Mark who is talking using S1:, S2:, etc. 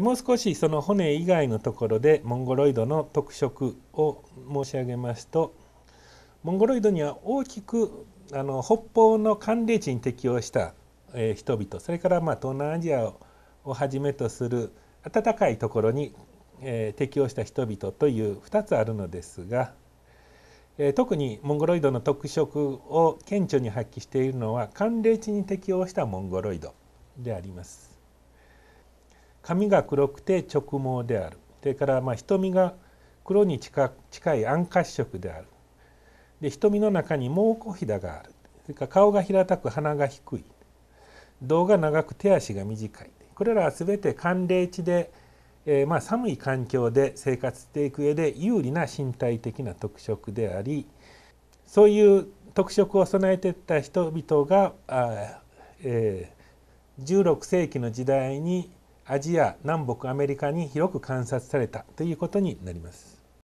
S1: もう少しその骨以外のところでモンゴロイドの特色を申し上げますとモンゴロイドには大きくあの北方の寒冷地に適応した、え人々それからま東南アジアをはじめとする暖かいところに、え適応した人々という2つあるのですが、え特にモンゴロイドの特色を顕著に発揮しているのは寒冷地に適応したモンゴロイドであります。髪が黒くて直毛であるそれからまあ瞳が黒に近い暗褐色であるで瞳の中に毛小ひだがあるそれから顔が平たく鼻が低い胴が長く手足が短いこれらは全て寒冷地で、えー、まあ寒い環境で生活していく上で有利な身体的な特色でありそういう特色を備えていった人々があ、えー、16世紀の時代にアジア南北アメリカに広く観察されたということになります。